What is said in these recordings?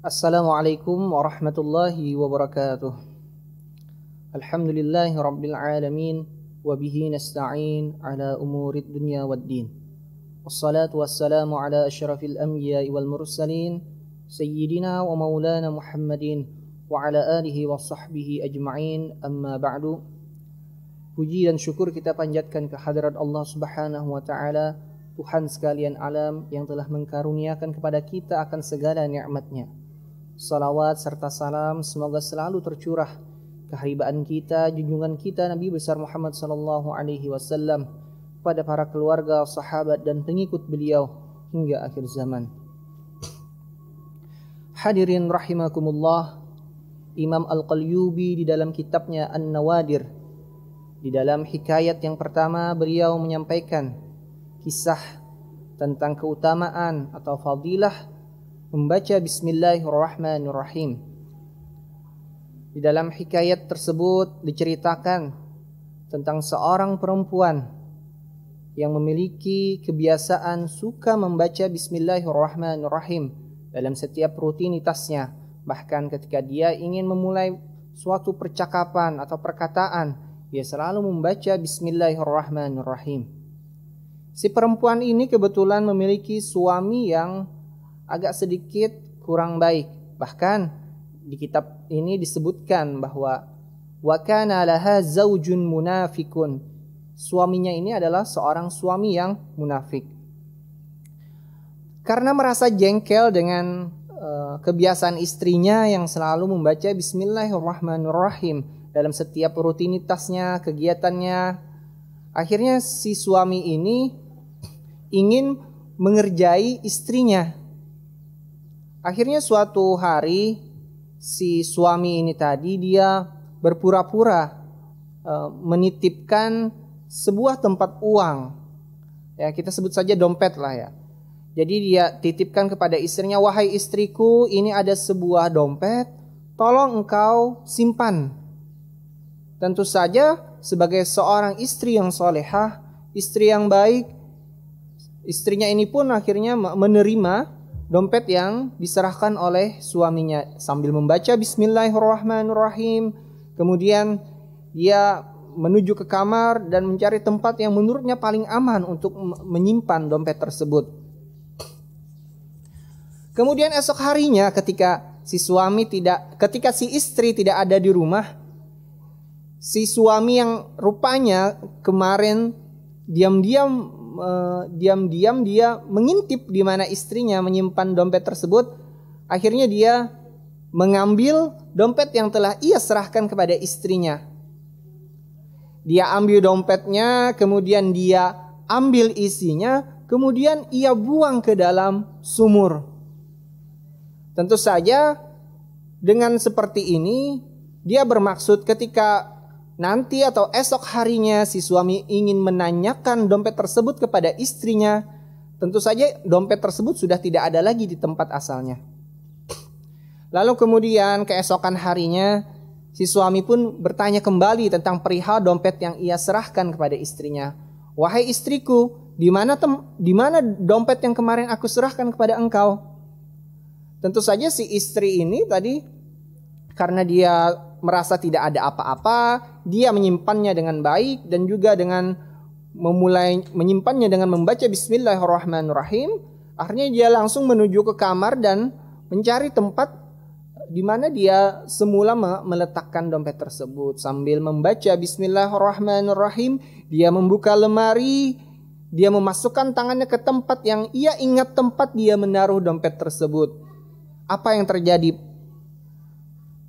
Assalamualaikum warahmatullahi wabarakatuh. Alhamdulillahi rabbil alamin wa bihi nasta'in ala umurid dunya waddin. Wassalatu wassalamu ala asyrafil anbiya'i wal mursalin sayyidina wa maulana Muhammadin wa ala alihi wa sahbihi ajma'in amma ba'du. Puji dan syukur kita panjatkan kehadirat Allah Subhanahu wa taala Tuhan sekalian alam yang telah mengkaruniakan kepada kita akan segala nikmatnya Salawat serta salam semoga selalu tercurah keharibaan kita, junjungan kita Nabi besar Muhammad sallallahu alaihi wasallam pada para keluarga, sahabat dan pengikut beliau hingga akhir zaman. Hadirin rahimakumullah, Imam Al-Qalyubi di dalam kitabnya An-Nawadir di dalam hikayat yang pertama beliau menyampaikan kisah tentang keutamaan atau fadilah membaca Bismillahirrahmanirrahim. Di dalam hikayat tersebut diceritakan tentang seorang perempuan yang memiliki kebiasaan suka membaca Bismillahirrahmanirrahim dalam setiap rutinitasnya. Bahkan ketika dia ingin memulai suatu percakapan atau perkataan, dia selalu membaca Bismillahirrahmanirrahim. Si perempuan ini kebetulan memiliki suami yang agak sedikit kurang baik. Bahkan di kitab ini disebutkan bahwa wa kana laha zaujun munafikun. Suaminya ini adalah seorang suami yang munafik. Karena merasa jengkel dengan eh, kebiasaan istrinya yang selalu membaca bismillahirrahmanirrahim dalam setiap rutinitasnya, kegiatannya. Akhirnya si suami ini ingin mengerjai istrinya Akhirnya suatu hari si suami ini tadi dia berpura-pura e, menitipkan sebuah tempat uang. Ya, kita sebut saja dompet lah ya. Jadi dia titipkan kepada istrinya, "Wahai istriku, ini ada sebuah dompet, tolong engkau simpan." Tentu saja sebagai seorang istri yang solehah, istri yang baik, istrinya ini pun akhirnya menerima dompet yang diserahkan oleh suaminya sambil membaca bismillahirrahmanirrahim. Kemudian dia menuju ke kamar dan mencari tempat yang menurutnya paling aman untuk menyimpan dompet tersebut. Kemudian esok harinya ketika si suami tidak ketika si istri tidak ada di rumah, si suami yang rupanya kemarin diam-diam Eh, diam-diam dia mengintip di mana istrinya menyimpan dompet tersebut. Akhirnya dia mengambil dompet yang telah ia serahkan kepada istrinya. Dia ambil dompetnya, kemudian dia ambil isinya, kemudian ia buang ke dalam sumur. Tentu saja dengan seperti ini dia bermaksud ketika Nanti atau esok harinya si suami ingin menanyakan dompet tersebut kepada istrinya, tentu saja dompet tersebut sudah tidak ada lagi di tempat asalnya. Lalu kemudian keesokan harinya si suami pun bertanya kembali tentang perihal dompet yang ia serahkan kepada istrinya. Wahai istriku, di mana di mana dompet yang kemarin aku serahkan kepada engkau? Tentu saja si istri ini tadi karena dia merasa tidak ada apa-apa, dia menyimpannya dengan baik dan juga dengan memulai menyimpannya dengan membaca bismillahirrahmanirrahim. Akhirnya dia langsung menuju ke kamar dan mencari tempat di mana dia semula meletakkan dompet tersebut sambil membaca bismillahirrahmanirrahim. Dia membuka lemari, dia memasukkan tangannya ke tempat yang ia ingat tempat dia menaruh dompet tersebut. Apa yang terjadi?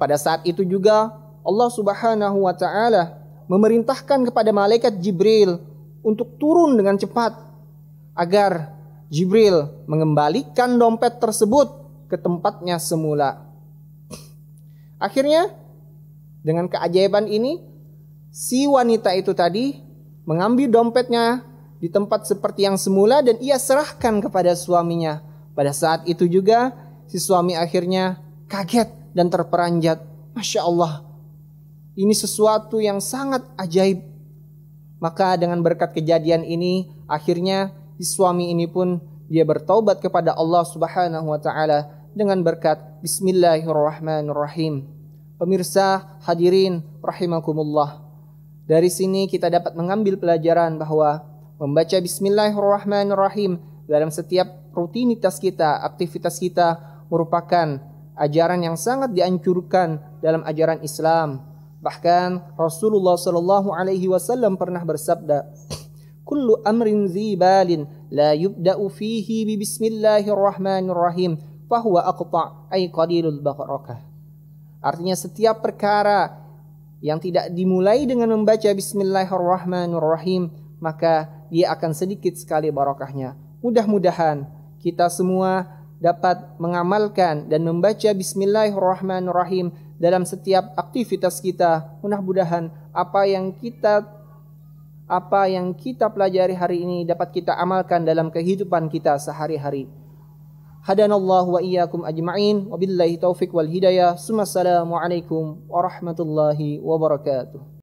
Pada saat itu juga Allah Subhanahu wa taala memerintahkan kepada malaikat Jibril untuk turun dengan cepat agar Jibril mengembalikan dompet tersebut ke tempatnya semula. Akhirnya dengan keajaiban ini si wanita itu tadi mengambil dompetnya di tempat seperti yang semula dan ia serahkan kepada suaminya. Pada saat itu juga si suami akhirnya kaget dan terperanjat. Masya Allah, ini sesuatu yang sangat ajaib. Maka dengan berkat kejadian ini, akhirnya si suami ini pun dia bertobat kepada Allah Subhanahu wa taala dengan berkat bismillahirrahmanirrahim. Pemirsa, hadirin rahimakumullah. Dari sini kita dapat mengambil pelajaran bahwa membaca bismillahirrahmanirrahim dalam setiap rutinitas kita, aktivitas kita merupakan ajaran yang sangat dianjurkan dalam ajaran Islam. Bahkan Rasulullah Shallallahu Alaihi Wasallam pernah bersabda, "Kullu amrin zibalin la yubda'u fihi bi Bismillahirrahmanirrahim, fahuwa aqta' ay qalilul barakah." Artinya setiap perkara yang tidak dimulai dengan membaca Bismillahirrahmanirrahim, maka dia akan sedikit sekali barokahnya. Mudah-mudahan kita semua dapat mengamalkan dan membaca bismillahirrahmanirrahim dalam setiap aktivitas kita. Mudah-mudahan apa yang kita apa yang kita pelajari hari ini dapat kita amalkan dalam kehidupan kita sehari-hari. Hadanallahu wa iyyakum ajma'in wabillahi taufik wal hidayah. Assalamualaikum warahmatullahi wabarakatuh.